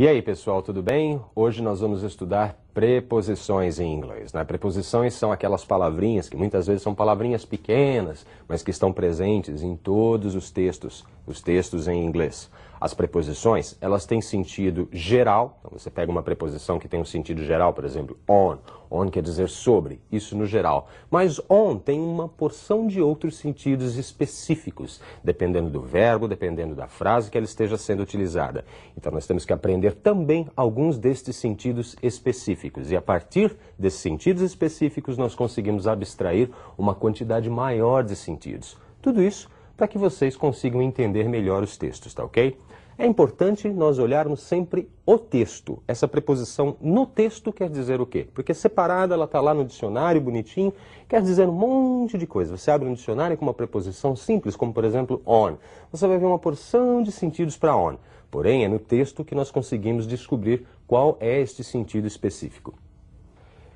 E aí, pessoal, tudo bem? Hoje nós vamos estudar preposições em inglês. Né? Preposições são aquelas palavrinhas que muitas vezes são palavrinhas pequenas, mas que estão presentes em todos os textos, os textos em inglês. As preposições, elas têm sentido geral. Então você pega uma preposição que tem um sentido geral, por exemplo, on. On quer dizer sobre, isso no geral. Mas on tem uma porção de outros sentidos específicos, dependendo do verbo, dependendo da frase que ela esteja sendo utilizada. Então nós temos que aprender também alguns destes sentidos específicos. E a partir desses sentidos específicos, nós conseguimos abstrair uma quantidade maior de sentidos. Tudo isso para que vocês consigam entender melhor os textos, tá ok? É importante nós olharmos sempre o texto. Essa preposição no texto quer dizer o quê? Porque separada ela está lá no dicionário, bonitinho, quer dizer um monte de coisa. Você abre um dicionário com uma preposição simples, como por exemplo on. Você vai ver uma porção de sentidos para on. Porém, é no texto que nós conseguimos descobrir qual é este sentido específico.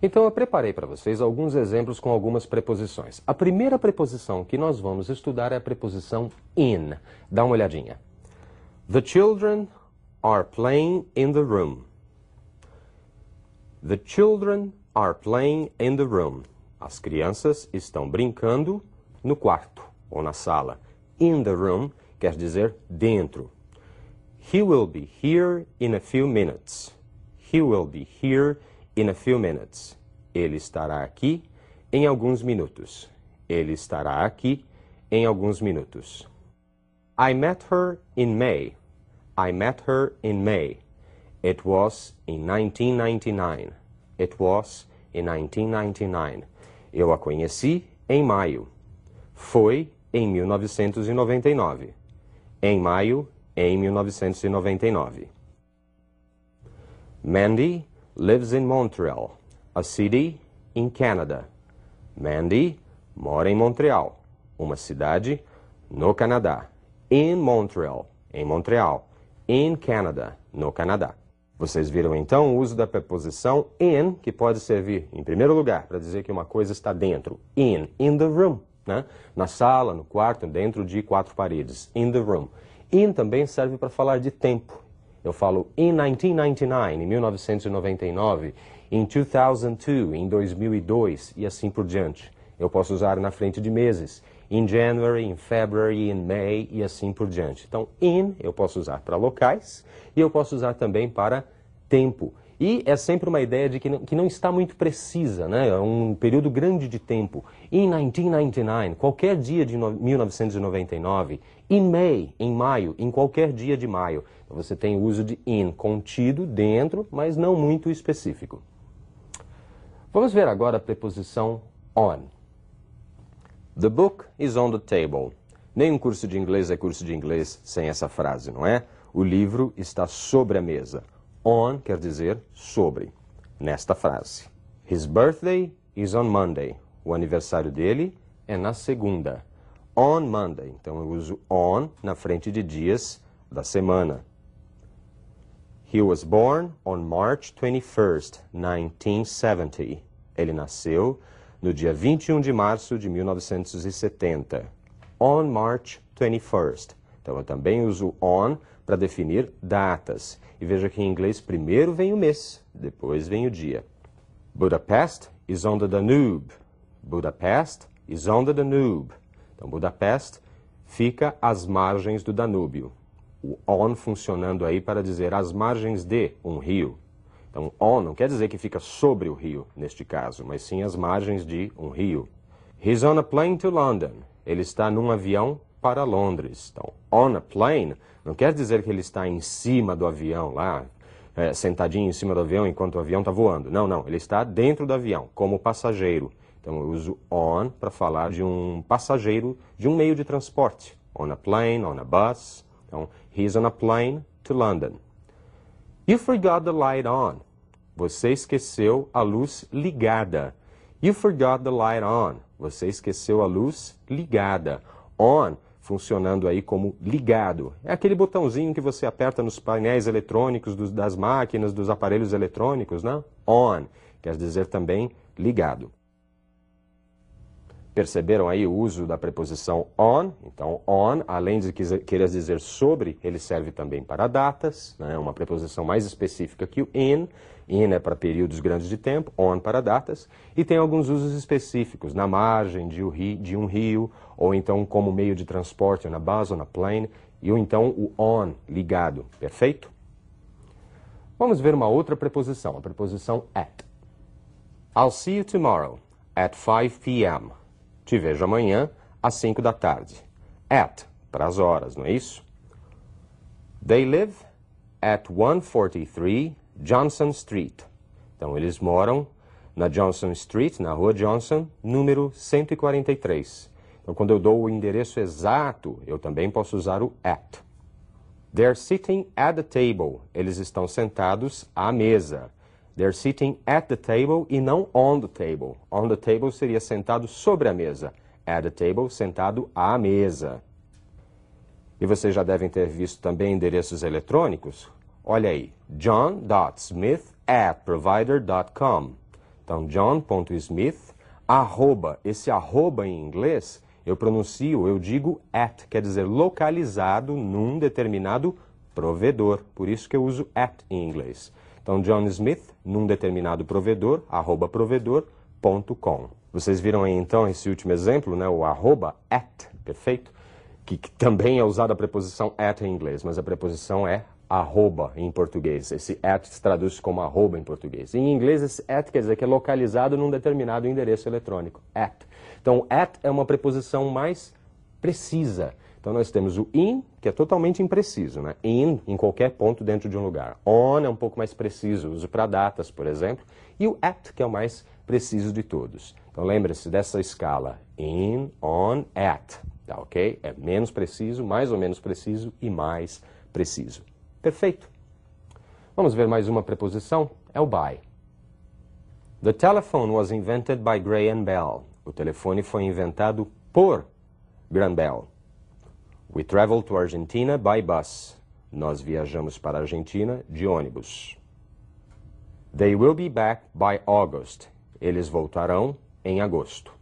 Então eu preparei para vocês alguns exemplos com algumas preposições. A primeira preposição que nós vamos estudar é a preposição in. Dá uma olhadinha. The children are playing in the room. The children are playing in the room. As crianças estão brincando no quarto ou na sala. In the room quer dizer dentro. He will be here in a few minutes. He will be here In a few minutes. Ele estará aqui em alguns minutos. Ele estará aqui em alguns minutos. I met her in May. I met her in May. It was in 1999. It was in 1999. Eu a conheci em maio. Foi em 1999. Em maio, em 1999. Mandy lives in Montreal, a city in Canada. Mandy mora em Montreal, uma cidade no Canadá. In Montreal, em Montreal. In Canada, no Canadá. Vocês viram então o uso da preposição in, que pode servir, em primeiro lugar, para dizer que uma coisa está dentro. In, in the room, né? na sala, no quarto, dentro de quatro paredes. In the room. In também serve para falar de tempo eu falo in 1999, em 1999, in 2002, em 2002 e assim por diante. Eu posso usar na frente de meses, in January, in February, in May e assim por diante. Então, in eu posso usar para locais e eu posso usar também para tempo. E é sempre uma ideia de que não, que não está muito precisa, né? É um período grande de tempo. In 1999, qualquer dia de no, 1999. In May, em maio, em qualquer dia de maio. você tem o uso de in contido, dentro, mas não muito específico. Vamos ver agora a preposição on. The book is on the table. Nenhum curso de inglês é curso de inglês sem essa frase, não é? O livro está sobre a mesa. On quer dizer sobre, nesta frase. His birthday is on Monday. O aniversário dele é na segunda. On Monday. Então eu uso on na frente de dias da semana. He was born on March 21st, 1970. Ele nasceu no dia 21 de março de 1970. On March 21st. Então eu também uso on para definir datas. E veja que em inglês primeiro vem o mês, depois vem o dia. Budapest is on the Danube. Budapest is on the Danube. Então, Budapest fica às margens do Danúbio. O on funcionando aí para dizer às margens de um rio. Então, on não quer dizer que fica sobre o rio, neste caso, mas sim às margens de um rio. He's on a plane to London. Ele está num avião para Londres. Então, on a plane não quer dizer que ele está em cima do avião lá, é, sentadinho em cima do avião enquanto o avião está voando. Não, não. Ele está dentro do avião, como passageiro. Então, eu uso on para falar de um passageiro de um meio de transporte. On a plane, on a bus. Então, he's on a plane to London. You forgot the light on. Você esqueceu a luz ligada. You forgot the light on. Você esqueceu a luz ligada. On funcionando aí como ligado. É aquele botãozinho que você aperta nos painéis eletrônicos dos, das máquinas, dos aparelhos eletrônicos, né? On, quer dizer também ligado. Perceberam aí o uso da preposição on? Então, on, além de querer dizer sobre, ele serve também para datas, né? uma preposição mais específica que o in, in é para períodos grandes de tempo, on para datas, e tem alguns usos específicos, na margem de um rio, ou então como meio de transporte, ou na base ou na plane, e ou então o on ligado, perfeito? Vamos ver uma outra preposição, a preposição at. I'll see you tomorrow at 5 p.m. Te vejo amanhã às 5 da tarde. At, para as horas, não é isso? They live at 143 Johnson Street. Então, eles moram na Johnson Street, na rua Johnson, número 143. Então, quando eu dou o endereço exato, eu também posso usar o at. They're sitting at the table. Eles estão sentados à mesa. They're sitting at the table e não on the table. On the table seria sentado sobre a mesa. At the table, sentado à mesa. E vocês já devem ter visto também endereços eletrônicos Olha aí, john.smith at provider.com. Então, john.smith, arroba. Esse arroba em inglês, eu pronuncio, eu digo at, quer dizer localizado num determinado provedor. Por isso que eu uso at em inglês. Então, John Smith, num determinado provedor, arroba provedor.com. Vocês viram aí então esse último exemplo, né? o arroba at, perfeito? Que, que também é usada a preposição at em inglês, mas a preposição é arroba em português. Esse at se traduz como arroba em português. Em inglês, esse at quer dizer que é localizado num determinado endereço eletrônico. At. Então, at é uma preposição mais precisa. Então, nós temos o in, que é totalmente impreciso, né? In, em qualquer ponto dentro de um lugar. On é um pouco mais preciso, uso para datas, por exemplo. E o at, que é o mais preciso de todos. Então, lembre-se dessa escala. In, on, at. Tá ok? É menos preciso, mais ou menos preciso e mais preciso. Perfeito. Vamos ver mais uma preposição, é o by. The telephone was invented by Graham Bell. O telefone foi inventado por Graham Bell. We traveled to Argentina by bus. Nós viajamos para a Argentina de ônibus. They will be back by August. Eles voltarão em agosto.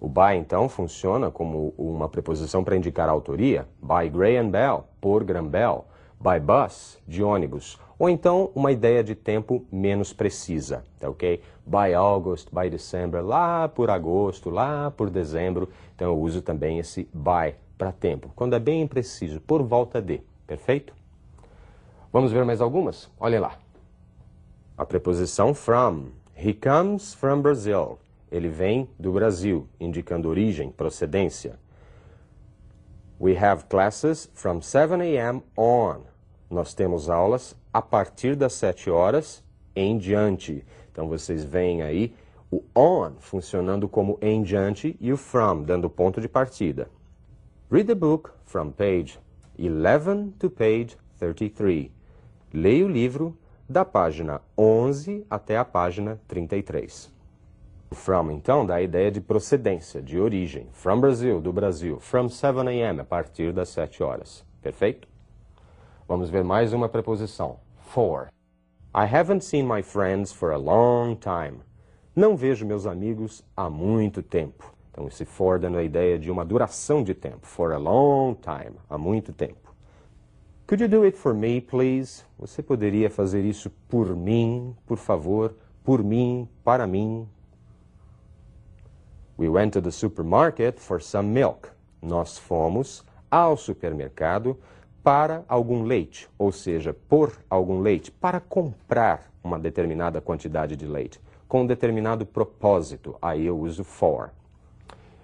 O by, então, funciona como uma preposição para indicar a autoria. By Graham Bell, por Graham Bell by bus, de ônibus, ou então uma ideia de tempo menos precisa, tá ok? By August, by December, lá por agosto, lá por dezembro. Então eu uso também esse by para tempo, quando é bem impreciso, por volta de, perfeito? Vamos ver mais algumas? Olhem lá. A preposição from. He comes from Brazil. Ele vem do Brasil, indicando origem, procedência. We have classes from 7 a.m. on. Nós temos aulas a partir das 7 horas em diante. Então vocês veem aí o on funcionando como em diante e o from dando ponto de partida. Read the book from page 11 to page 33. Leia o livro da página 11 até a página 33. O from, então, dá a ideia de procedência, de origem. From Brazil, do Brasil. From 7 a.m., a partir das 7 horas. Perfeito? Vamos ver mais uma preposição. For. I haven't seen my friends for a long time. Não vejo meus amigos há muito tempo. Então, esse for dando a ideia de uma duração de tempo. For a long time. Há muito tempo. Could you do it for me, please? Você poderia fazer isso por mim, por favor? Por mim, para mim. We went to the supermarket for some milk. Nós fomos ao supermercado para algum leite, ou seja, por algum leite, para comprar uma determinada quantidade de leite, com um determinado propósito. Aí eu uso for.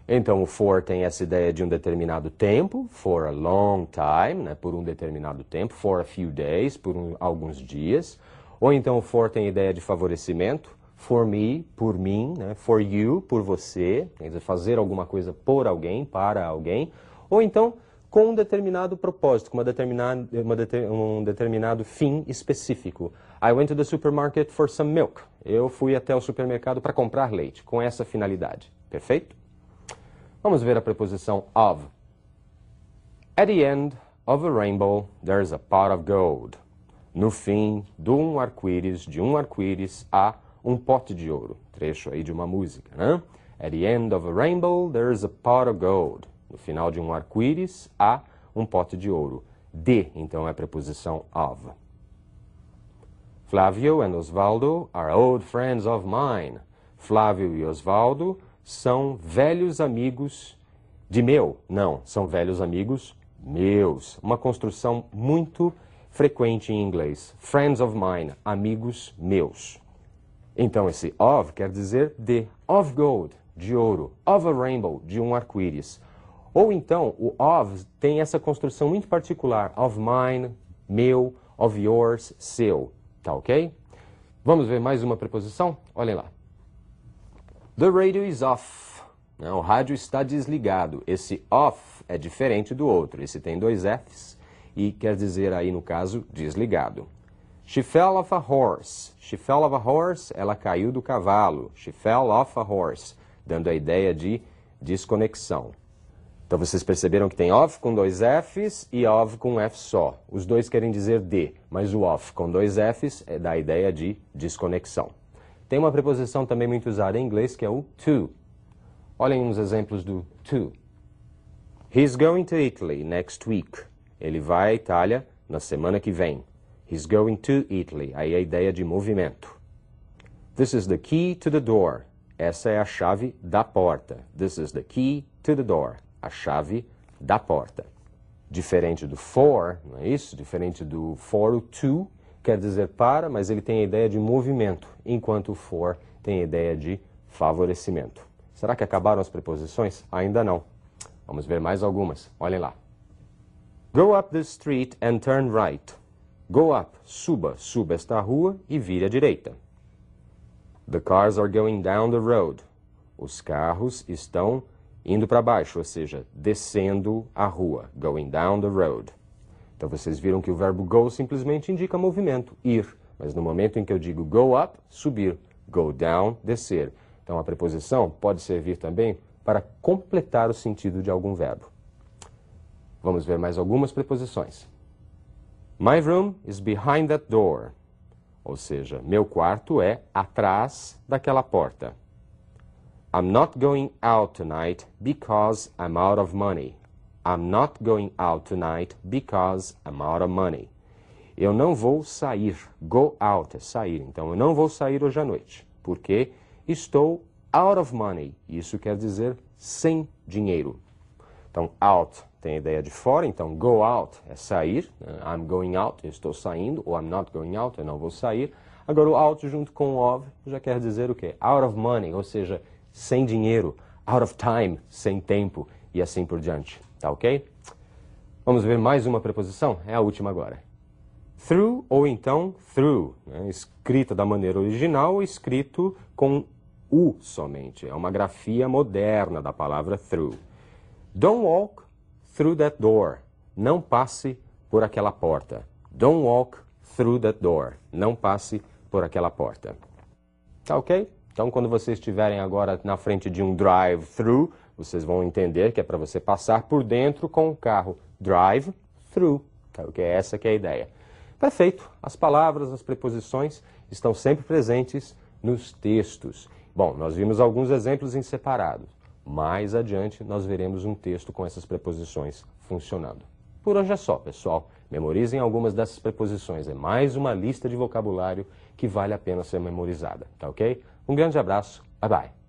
Então, o for tem essa ideia de um determinado tempo, for a long time, né, por um determinado tempo, for a few days, por um, alguns dias. Ou então, o for tem ideia de favorecimento, for me, por mim, né, for you, por você, quer dizer, fazer alguma coisa por alguém, para alguém. Ou então, com um determinado propósito, com uma determinada, uma de, um determinado fim específico. I went to the supermarket for some milk. Eu fui até o supermercado para comprar leite, com essa finalidade. Perfeito? Vamos ver a preposição of. At the end of a rainbow, there's a pot of gold. No fim de um arco-íris, de um arco-íris, há um pote de ouro. Trecho aí de uma música, né? At the end of a rainbow, there's a pot of gold no final de um arco-íris, há um pote de ouro. De, então, é a preposição of. Flávio and Osvaldo are old friends of mine. Flávio e Osvaldo são velhos amigos de meu. Não, são velhos amigos meus. Uma construção muito frequente em inglês. Friends of mine, amigos meus. Então esse of quer dizer de. Of gold, de ouro. Of a rainbow, de um arco-íris. Ou então, o of tem essa construção muito particular, of mine, meu, of yours, seu, tá ok? Vamos ver mais uma preposição? Olhem lá. The radio is off. Né? O rádio está desligado. Esse off é diferente do outro. Esse tem dois Fs e quer dizer aí, no caso, desligado. She fell off a horse. She fell off a horse. Ela caiu do cavalo. She fell off a horse. Dando a ideia de desconexão. Então vocês perceberam que tem of com dois Fs e of com um F só. Os dois querem dizer de, mas o of com dois Fs é dá a ideia de desconexão. Tem uma preposição também muito usada em inglês que é o to. Olhem uns exemplos do to. He's going to Italy next week. Ele vai à Itália na semana que vem. He's going to Italy. Aí é a ideia de movimento. This is the key to the door. Essa é a chave da porta. This is the key to the door a chave da porta. Diferente do for, não é isso? Diferente do for, o to quer dizer para, mas ele tem a ideia de movimento, enquanto o for tem a ideia de favorecimento. Será que acabaram as preposições? Ainda não. Vamos ver mais algumas. Olhem lá. Go up the street and turn right. Go up, suba, suba esta rua e vire à direita. The cars are going down the road. Os carros estão indo para baixo, ou seja, descendo a rua, going down the road. Então vocês viram que o verbo go simplesmente indica movimento, ir. Mas no momento em que eu digo go up, subir, go down, descer. Então a preposição pode servir também para completar o sentido de algum verbo. Vamos ver mais algumas preposições. My room is behind that door. Ou seja, meu quarto é atrás daquela porta. I'm not going out tonight because I'm out of money. I'm not going out tonight because I'm out of money. Eu não vou sair. Go out é sair. Então, eu não vou sair hoje à noite, porque estou out of money. Isso quer dizer sem dinheiro. Então, out tem a ideia de fora, então go out é sair. Né? I'm going out, eu estou saindo, ou I'm not going out, eu não vou sair. Agora, o out junto com o of já quer dizer o quê? Out of money, ou seja, sem dinheiro, out of time, sem tempo e assim por diante, tá ok? Vamos ver mais uma preposição? É a última agora. Through ou então through, né? escrita da maneira original, escrito com U somente. É uma grafia moderna da palavra through. Don't walk through that door. Não passe por aquela porta. Don't walk through that door. Não passe por aquela porta. Tá ok? Então, quando vocês estiverem agora na frente de um drive-thru, vocês vão entender que é para você passar por dentro com o carro. Drive-thru, tá? que é essa que é a ideia. Perfeito. As palavras, as preposições estão sempre presentes nos textos. Bom, nós vimos alguns exemplos em separado. Mais adiante, nós veremos um texto com essas preposições funcionando. Por hoje é só, pessoal. Memorizem algumas dessas preposições. É mais uma lista de vocabulário que vale a pena ser memorizada, tá ok? Um grande abraço, bye bye.